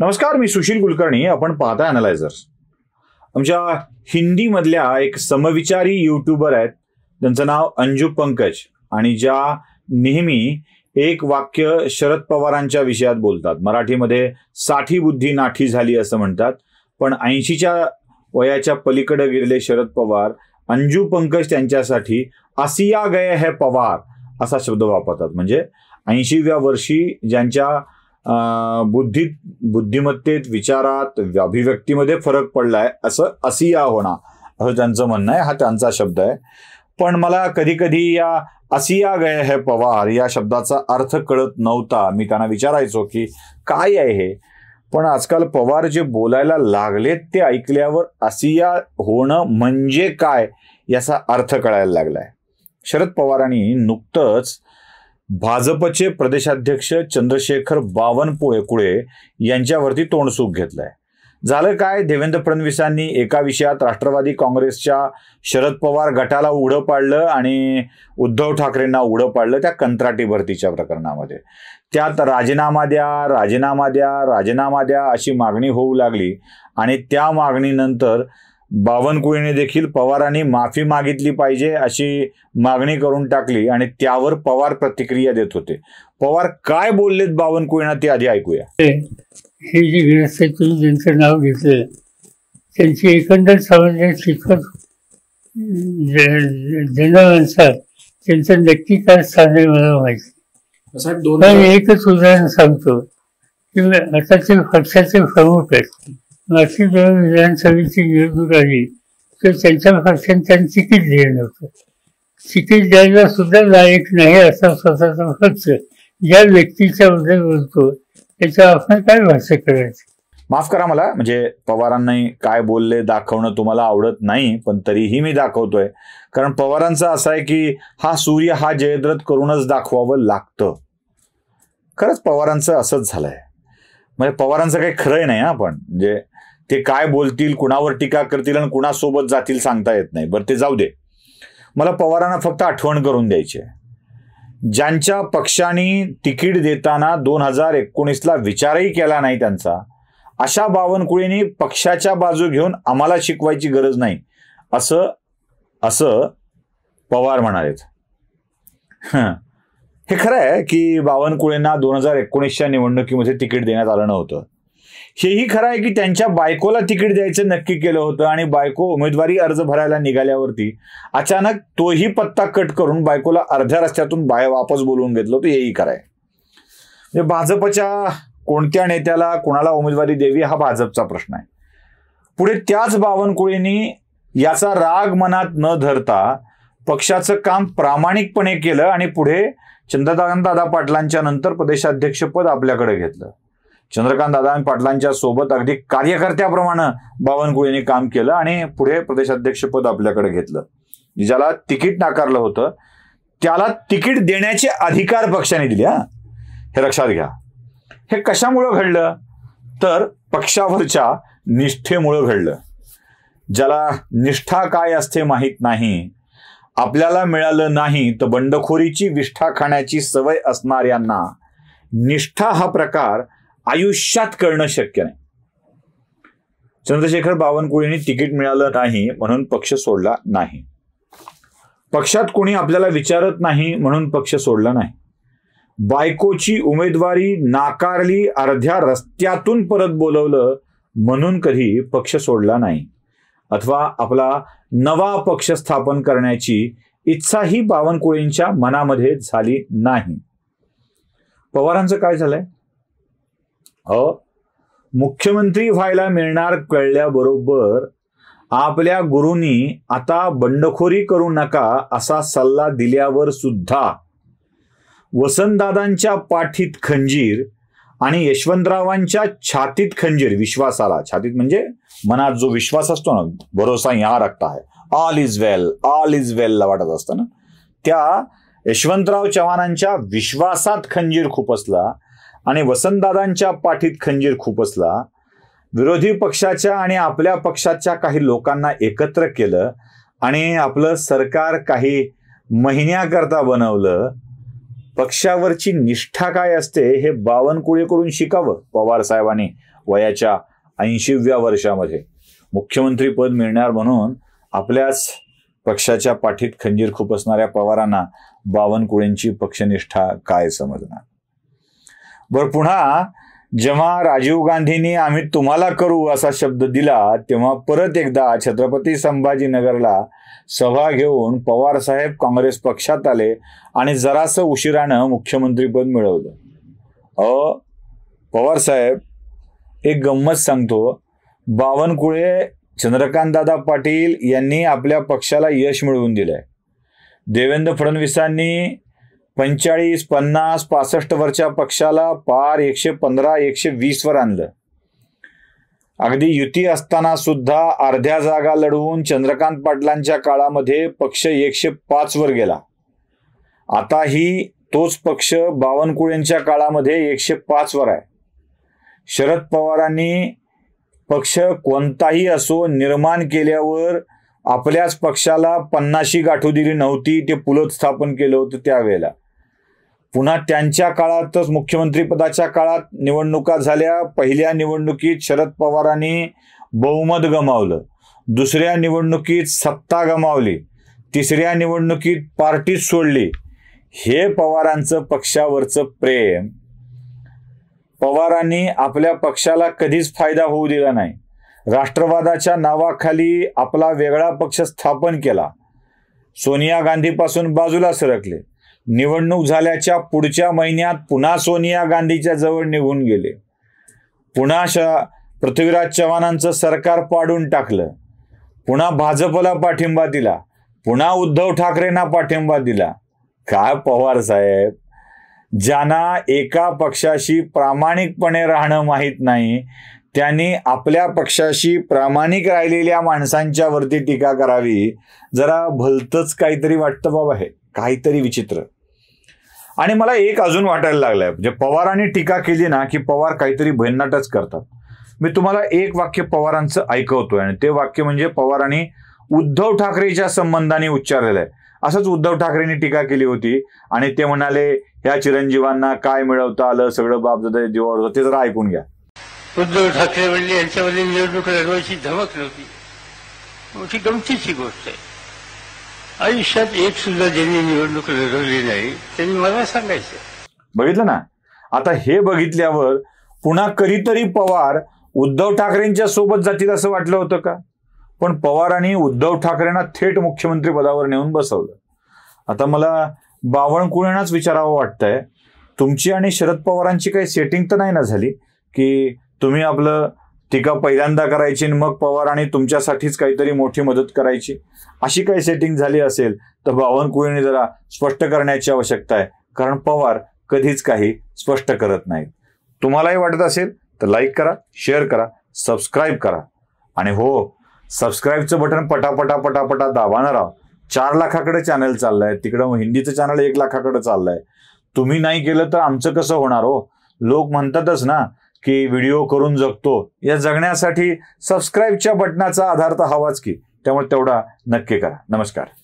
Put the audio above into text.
नमस्कार मी सुशील कुलकर्णी आपण पाहता अनालायझर्स आमच्या हिंदी मधल्या एक समविचारी युट्यूबर आहेत त्यांचं नाव अंजू पंकज आणि ज्या नेहमी एक वाक्य शरद पवारांच्या विषयात बोलतात मराठीमध्ये साठी बुद्धी नाठी झाली असं म्हणतात पण ऐंशीच्या वयाच्या पलीकडे गेलेले शरद पवार अंजू पंकज त्यांच्यासाठी आसिया गय है पवार असा शब्द वापरतात म्हणजे ऐंशीव्या वर्षी ज्यांच्या बुद्धीत बुद्धिमत्तेत विचारात अभिव्यक्तीमध्ये फरक पडलाय असं असिया होणा असं त्यांचं म्हणणं आहे हा त्यांचा शब्द आहे पण मला कधी कधी या असिया गय हे पवार या शब्दाचा अर्थ कळत नव्हता मी त्यांना विचारायचो की काय आहे हे पण आजकाल पवार जे बोलायला लागलेत ते ऐकल्यावर असिया होणं म्हणजे काय याचा अर्थ कळायला लागलाय शरद पवारांनी नुकतंच भाजपचे प्रदेशाध्यक्ष चंद्रशेखर बावनपुळे कुळे यांच्यावरती तोंडसूक घेतलंय झालं काय देवेंद्र फडणवीसांनी एका विषयात राष्ट्रवादी काँग्रेसच्या शरद पवार गटाला उघडं पाडलं आणि उद्धव ठाकरेंना उघडं पाडलं त्या कंत्राटी भरतीच्या प्रकरणामध्ये त्यात राजीनामा द्या राजीनामा द्या राजीनामा द्या अशी मागणी होऊ लागली आणि त्या मागणीनंतर बावनकुळीने देखील पवारांनी माफी मागितली पाहिजे अशी मागणी करून टाकली आणि त्यावर पवार प्रतिक्रिया देत होते पवार काय बोललेत बावनकुळीना ते आधी ऐकूया हे जे ज्यांचं नाव घेतले त्यांची एकंदर सामान्य शिकवत जनानुसार त्यांचं नक्की काय स्थान आहे मला माहिती एकच उदाहरण सांगतो की आताचे पक्षाचे प्रमुख आहेत मातृदेव विधानसभेची निवडणूक आली तर त्यांच्या पक्षाने त्यांनी तिकीट दिलं नव्हतं तिकीट द्यायला सुद्धा लायक नाही असा स्वतःचा खर्च ज्या व्यक्तीच्या बद्दल बोलतो त्याच्या आपण काय भाष्य करायचं माफ करा मला म्हणजे पवारांनी काय बोलले दाखवणं तुम्हाला आवडत नाही पण तरीही मी दाखवतोय कारण पवारांचा असा आहे की हा सूर्य हा जयद्रथ करूनच दाखवावं लागतं खरंच पवारांचं असंच झालंय म्हणजे पवारांचं काही खरंय नाही आपण म्हणजे ते काय बोलतील कुणावर टीका करतील आणि कुणासोबत जातील सांगता येत नाही बरं ते जाऊ दे मला पवारांना फक्त आठवण करून द्यायची आहे ज्यांच्या पक्षाने तिकीट देताना दोन हजार एकोणीसला विचारही केला नाही त्यांचा अशा बावनकुळेंनी पक्षाच्या बाजू घेऊन आम्हाला शिकवायची गरज नाही असं असं पवार म्हणालेत हे खरं आहे की बावनकुळेंना दोन हजार एकोणीसच्या निवडणुकीमध्ये तिकीट देण्यात आलं नव्हतं हेही खरं आहे की त्यांच्या बायकोला तिकीट द्यायचं नक्की केलं होतं आणि बायको उमेदवारी अर्ज भरायला निघाल्यावरती अचानक तोही पत्ता कट करून बायकोला अर्ध्या रस्त्यातून बाहेर वापस बोलवून घेतलं होतं हेही खरं आहे म्हणजे भाजपच्या कोणत्या नेत्याला कोणाला उमेदवारी द्यावी हा भाजपचा प्रश्न आहे पुढे त्याच बावनकुळेंनी याचा राग मनात न धरता पक्षाचं काम प्रामाणिकपणे केलं आणि पुढे चंद्रकांत दादा पाटलांच्या नंतर प्रदेशाध्यक्षपद आपल्याकडे घेतलं चंद्रकांत दादा पाटलांच्या सोबत अगदी कार्यकर्त्याप्रमाणे बावनकुळेंनी काम केलं आणि पुढे प्रदेशाध्यक्षपद आपल्याकडे घेतलं ज्याला तिकीट नाकारलं होतं त्याला तिकीट देण्याचे अधिकार पक्षाने दिले हे लक्षात घ्या हे कशामुळं घडलं तर पक्षावरच्या निष्ठेमुळं घडलं ज्याला निष्ठा काय असते माहीत नाही आपल्याला मिळालं नाही तर बंडखोरीची विष्ठा खाण्याची सवय असणाऱ्यांना निष्ठा हा प्रकार आयुष्यात करणं शक्य नाही चंद्रशेखर बावनकुळेंनी तिकीट मिळालं नाही म्हणून पक्ष सोडला नाही पक्षात कोणी आपल्याला विचारत नाही म्हणून पक्ष सोडला नाही बायकोची उमेदवारी नाकारली अर्ध्या रस्त्यातून परत बोलवलं म्हणून कधी पक्ष सोडला नाही अथवा आपला नवा पक्ष स्थापन करण्याची इच्छाही बावनकुळेंच्या मनामध्ये झाली नाही पवारांचं काय झालंय हो मुख्यमंत्री व्हायला मिळणार कळल्याबरोबर आपल्या गुरुंनी आता बंडखोरी करू नका असा सल्ला दिल्यावर सुद्धा वसंतदादांच्या पाठीत खंजीर आणि यशवंतरावांच्या छातीत खंजीर विश्वासाला छातीत म्हणजे मनात जो विश्वास असतो ना भरोसा या रखता आहे all is well all is well ला वाटत असतं ना त्या यशवंतराव चव्हाणांच्या विश्वासात खंजीर खुपसला आणि वसंतदादांच्या पाठीत खंजीर खुपसला विरोधी पक्षाच्या आणि आपल्या पक्षाच्या काही लोकांना एकत्र केलं आणि आपलं सरकार काही महिन्याकरता बनवलं पक्षावरची निष्ठा काय असते हे बावनकुळेकडून शिकावं पवार साहेबांनी वयाच्या ऐंशीव्या वर्षामध्ये मुख्यमंत्री पद मिळणार म्हणून आपल्याच पक्षाच्या पाठीत खंजीर खुपसणाऱ्या पवारांना बावनकुळेंची पक्षनिष्ठा काय समजणार बर पुन्हा जेव्हा राजीव गांधींनी आम्ही तुम्हाला करू असा शब्द दिला तेव्हा परत एकदा छत्रपती संभाजीनगरला सभा घेऊन पवार साहेब काँग्रेस पक्षात आले आणि जरासं उशिरानं मुख्यमंत्रीपद मिळवलं अ पवार साहेब एक गंमत सांगतो बावनकुळे दादा पाटील यांनी आपल्या पक्षाला यश मिळवून दिलंय देवेंद्र फडणवीसांनी पंचाळीस पन्नास पासष्ट वरच्या पक्षाला पार एकशे पंधरा एकशे वर आणलं अगदी युती असताना सुद्धा अर्ध्या जागा लढवून चंद्रकांत पाटलांच्या काळामध्ये पक्ष एकशे पाच वर गेला आताही तोच पक्ष बावनकुळेंच्या काळामध्ये एकशे पाच वर आहे शरद पवारांनी पक्ष कोणताही असो निर्माण केल्यावर आपल्याच पक्षाला पन्नाशी गाठू दिली नव्हती ते पुलत स्थापन केलं होतं त्यावेळेला पुन्हा त्यांच्या काळातच मुख्यमंत्रीपदाच्या काळात निवडणुका झाल्या पहिल्या निवडणुकीत शरद पवारांनी बहुमत गमावलं दुसऱ्या निवडणुकीत सत्ता गमावली तिसऱ्या निवडणुकीत पार्टी सोडली हे पवारांचं पक्षावरचं प्रेम पवारांनी आपल्या पक्षाला कधीच फायदा होऊ दिला नाही राष्ट्रवादाच्या नावाखाली आपला वेगळा पक्ष स्थापन केला सोनिया गांधीपासून बाजूला सरकले निवडणूक झाल्याच्या पुढच्या महिन्यात पुन्हा सोनिया गांधीच्या जवळ निघून गेले पुन्हा पृथ्वीराज चव्हाणांचं सरकार पाडून टाकलं पुन्हा भाजपला पाठिंबा दिला पुन्हा उद्धव ठाकरेंना पाठिंबा दिला काय पवार साहेब ज्यांना एका पक्षाशी प्रामाणिकपणे राहणं माहीत नाही त्यांनी आपल्या पक्षाशी प्रामाणिक राहिलेल्या माणसांच्या वरती टीका करावी जरा भलतंच काहीतरी वाटतं बाबा हे काहीतरी विचित्र आणि मला एक अजून वाटायला लागलाय म्हणजे पवारांनी टीका केली ना की पवार काहीतरी भयनाटच करतात मी तुम्हाला एक वाक्य पवारांचं ऐकवतोय आणि ते वाक्य म्हणजे पवारांनी उद्धव ठाकरेच्या संबंधाने उच्चारलेलं आहे असंच उद्धव ठाकरेंनी टीका केली होती आणि ते म्हणाले ह्या चिरंजीवांना काय मिळवता आलं सगळं बापदादा जीवावर होतं ते जरा ऐकून घ्या उद्धव ठाकरे यांच्यामध्ये निवडणूक लढवायची धमक नव्हती गमतीची गोष्ट आहे आयुष्यात एक सुद्धा ज्यांनी निवडणूक लढवली नाही त्यांनी मला सांगायचं बघितलं ना आता हे बघितल्यावर पुन्हा कधीतरी पवार उद्धव ठाकरेंच्या सोबत जातील असं वाटलं होतं का पण पवारांनी उद्धव ठाकरेंना थेट मुख्यमंत्री पदावर नेऊन बसवलं आता मला बावनकुळेंनाच विचारावं वाटतंय तुमची आणि शरद पवारांची काही सेटिंग तर नाही ना झाली की तुम्ही आपलं टीका पहिल्यांदा करायची आणि मग पवार आणि तुमच्यासाठीच काहीतरी मोठी मदत करायची अशी काही सेटिंग झाली असेल तर कुळीने जरा स्पष्ट करण्याची आवश्यकता आहे कारण पवार कधीच काही स्पष्ट करत नाहीत तुम्हालाही वाटत असेल तर लाईक करा शेअर करा सबस्क्राईब करा आणि हो सबस्क्राईबचं बटन पटापटा पटापटा दाबाणार आहो चार लाखाकडे चॅनल चाललंय तिकडं हिंदीचं चॅनल एक लाखाकडे चाललंय तुम्ही नाही केलं तर आमचं कसं होणार हो लोक म्हणतातच ना की व्हिडिओ करून जगतो या जगण्यासाठी सबस्क्राईबच्या बटनाचा आधार तर हवाच की त्यामुळे तेवढा नक्की करा नमस्कार